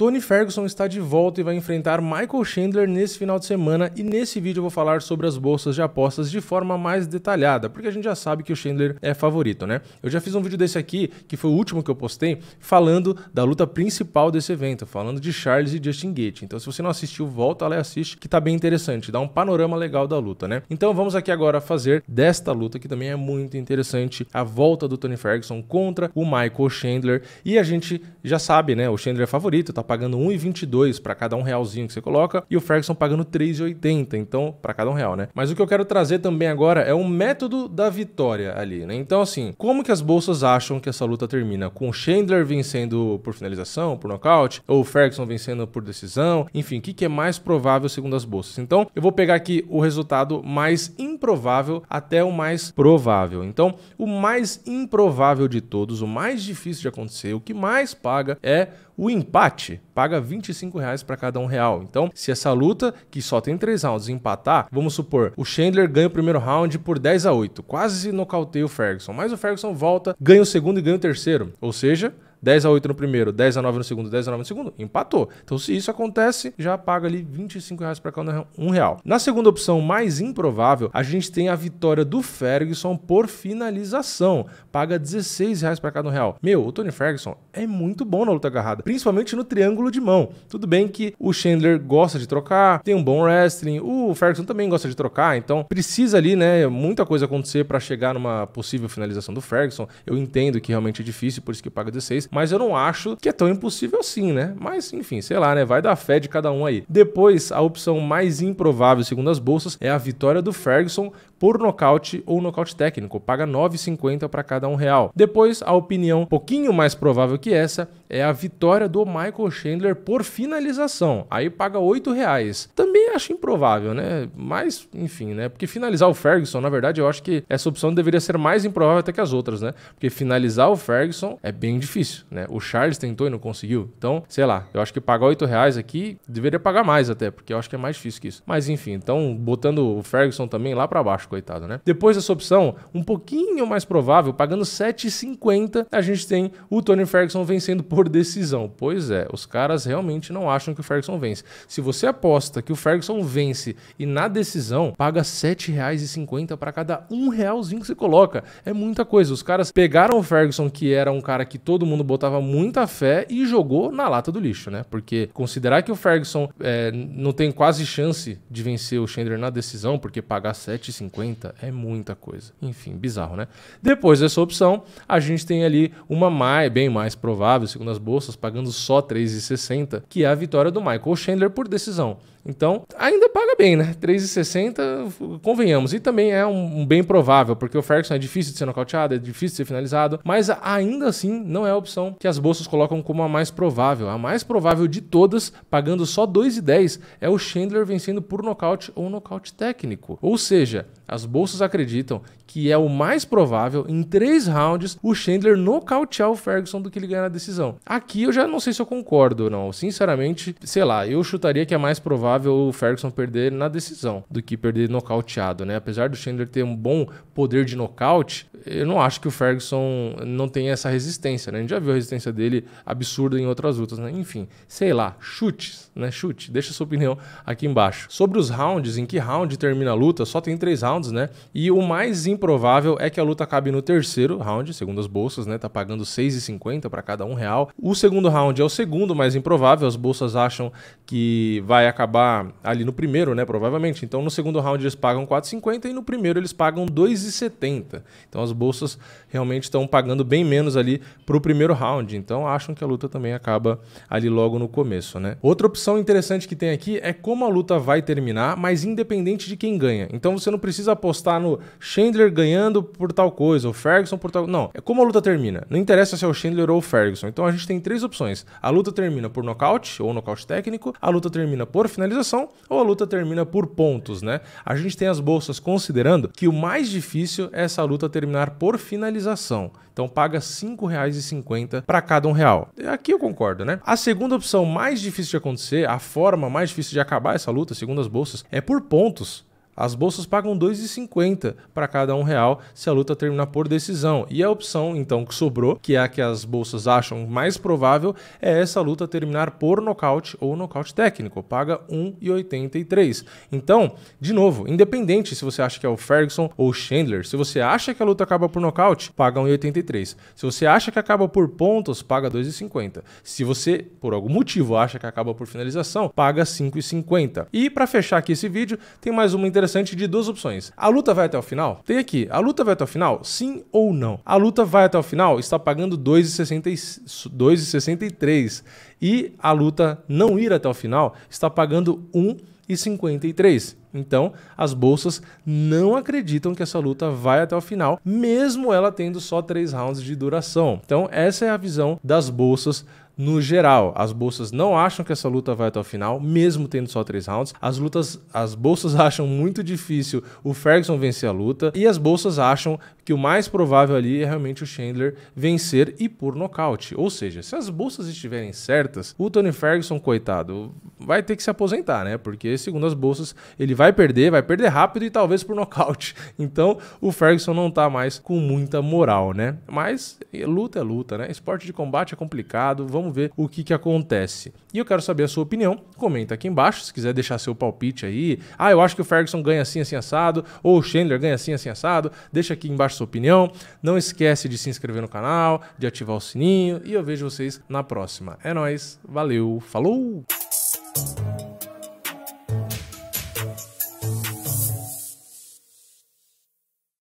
Tony Ferguson está de volta e vai enfrentar Michael Chandler nesse final de semana e nesse vídeo eu vou falar sobre as bolsas de apostas de forma mais detalhada, porque a gente já sabe que o Chandler é favorito, né? Eu já fiz um vídeo desse aqui, que foi o último que eu postei, falando da luta principal desse evento, falando de Charles e Justin Gate. Então se você não assistiu, volta lá e assiste, que tá bem interessante, dá um panorama legal da luta, né? Então vamos aqui agora fazer desta luta, que também é muito interessante, a volta do Tony Ferguson contra o Michael Chandler e a gente já sabe, né? O Chandler é favorito, tá pagando 1,22 para cada um realzinho que você coloca e o Ferguson pagando 3,80, então para cada um real, né? Mas o que eu quero trazer também agora é um método da vitória ali, né? Então assim, como que as bolsas acham que essa luta termina? Com o Chandler vencendo por finalização, por nocaute, ou o Ferguson vencendo por decisão, enfim, o que, que é mais provável segundo as bolsas? Então eu vou pegar aqui o resultado mais improvável até o mais provável. Então, o mais improvável de todos, o mais difícil de acontecer, o que mais paga é o empate paga 25 reais para cada um real. Então, se essa luta, que só tem três rounds, empatar, vamos supor, o Chandler ganha o primeiro round por 10 a 8, quase nocauteia o Ferguson, mas o Ferguson volta, ganha o segundo e ganha o terceiro. Ou seja, 10 a 8 no primeiro, 10 a 9 no segundo, 10 a 9 no segundo, empatou. Então, se isso acontece, já paga ali 25 reais para cada um real. Na segunda opção, mais improvável, a gente tem a vitória do Ferguson por finalização. Paga 16 reais para cada um real. Meu, o Tony Ferguson é muito bom na luta agarrada, principalmente no triângulo de mão. Tudo bem que o Chandler gosta de trocar, tem um bom wrestling, o Ferguson também gosta de trocar, então precisa ali, né, muita coisa acontecer para chegar numa possível finalização do Ferguson. Eu entendo que realmente é difícil, por isso que paga 16, mas eu não acho que é tão impossível assim, né? Mas enfim, sei lá, né? Vai dar fé de cada um aí. Depois, a opção mais improvável, segundo as bolsas, é a vitória do Ferguson por nocaute ou nocaute técnico, paga 9,50 para cada um real. Depois, a opinião pouquinho mais provável que essa é a vitória do Michael Chandler por finalização, aí paga 8 reais. Também acho improvável, né? Mas, enfim, né? Porque finalizar o Ferguson, na verdade, eu acho que essa opção deveria ser mais improvável até que as outras, né? Porque finalizar o Ferguson é bem difícil isso, né? O Charles tentou e não conseguiu. Então, sei lá, eu acho que pagar 8 reais aqui deveria pagar mais até, porque eu acho que é mais difícil que isso. Mas enfim, então botando o Ferguson também lá para baixo, coitado, né? Depois dessa opção, um pouquinho mais provável, pagando 7,50, a gente tem o Tony Ferguson vencendo por decisão. Pois é, os caras realmente não acham que o Ferguson vence. Se você aposta que o Ferguson vence e na decisão paga R$ 7,50 para cada um realzinho que você coloca, é muita coisa. Os caras pegaram o Ferguson, que era um cara que todo mundo botava muita fé e jogou na lata do lixo, né? Porque considerar que o Ferguson é, não tem quase chance de vencer o Chandler na decisão, porque pagar 7,50 é muita coisa. Enfim, bizarro, né? Depois dessa opção, a gente tem ali uma mais, bem mais provável, segundo as bolsas, pagando só 3,60, que é a vitória do Michael Chandler por decisão. Então, ainda paga bem, né? 3,60, convenhamos. E também é um, um, bem provável, porque o Ferguson é difícil de ser nocauteado, é difícil de ser finalizado, mas ainda assim não é a opção que as bolsas colocam como a mais provável. A mais provável de todas, pagando só 2,10, é o Chandler vencendo por nocaute ou nocaute técnico. Ou seja, as bolsas acreditam que é o mais provável, em três rounds, o Chandler nocautear o Ferguson do que ele ganhar a decisão. Aqui eu já não sei se eu concordo ou não. Sinceramente, sei lá, eu chutaria que é mais provável o Ferguson perder na decisão do que perder nocauteado, né? Apesar do Chandler ter um bom poder de nocaute, eu não acho que o Ferguson não tenha essa resistência, né? A gente já viu a resistência dele absurda em outras lutas, né? Enfim, sei lá, chutes, né? Chute, deixa sua opinião aqui embaixo. Sobre os rounds, em que round termina a luta, só tem três rounds, né? E o mais improvável é que a luta acabe no terceiro round, segundo as bolsas, né? Tá pagando 6,50 para cada um real. O segundo round é o segundo mais improvável, as bolsas acham que vai acabar ali no primeiro, né? Provavelmente. Então no segundo round eles pagam 4,50 e no primeiro eles pagam 2,70. Então as as bolsas realmente estão pagando bem menos ali para o primeiro round. Então acham que a luta também acaba ali logo no começo, né? Outra opção interessante que tem aqui é como a luta vai terminar, mas independente de quem ganha. Então você não precisa apostar no Chandler ganhando por tal coisa, o Ferguson por tal. Não, é como a luta termina. Não interessa se é o Chandler ou o Ferguson. Então a gente tem três opções: a luta termina por nocaute ou nocaute técnico, a luta termina por finalização ou a luta termina por pontos, né? A gente tem as bolsas considerando que o mais difícil é essa luta terminar assinar por finalização. Então paga R$ 5,50 para cada um real. Aqui eu concordo, né? A segunda opção mais difícil de acontecer, a forma mais difícil de acabar essa luta, segundo as bolsas, é por pontos. As bolsas pagam 2,50 para cada um real se a luta terminar por decisão. E a opção, então, que sobrou, que é a que as bolsas acham mais provável, é essa luta terminar por nocaute ou nocaute técnico. Paga 1,83. Então, de novo, independente se você acha que é o Ferguson ou o Chandler, se você acha que a luta acaba por nocaute, paga 1,83. Se você acha que acaba por pontos, paga 2,50. Se você, por algum motivo, acha que acaba por finalização, paga 5,50. E para fechar aqui esse vídeo, tem mais uma interessante interessante de duas opções. A luta vai até o final? Tem aqui. A luta vai até o final? Sim ou não? A luta vai até o final? Está pagando 2,63. E a luta não ir até o final está pagando 1,53. Então, as bolsas não acreditam que essa luta vai até o final, mesmo ela tendo só três rounds de duração. Então, essa é a visão das bolsas no geral, as bolsas não acham que essa luta vai até o final, mesmo tendo só três rounds. As lutas, as bolsas acham muito difícil o Ferguson vencer a luta e as bolsas acham que o mais provável ali é realmente o Chandler vencer e por nocaute. Ou seja, se as bolsas estiverem certas, o Tony Ferguson, coitado, vai ter que se aposentar, né? Porque, segundo as bolsas, ele vai perder, vai perder rápido e talvez por nocaute. Então, o Ferguson não tá mais com muita moral, né? Mas é, luta é luta, né? Esporte de combate é complicado, vamos ver o que, que acontece. E eu quero saber a sua opinião, comenta aqui embaixo, se quiser deixar seu palpite aí. Ah, eu acho que o Ferguson ganha assim, assim, assado, ou o Chandler ganha assim, assim, assado. Deixa aqui embaixo sua opinião. Não esquece de se inscrever no canal, de ativar o sininho e eu vejo vocês na próxima. É nóis, valeu, falou! you.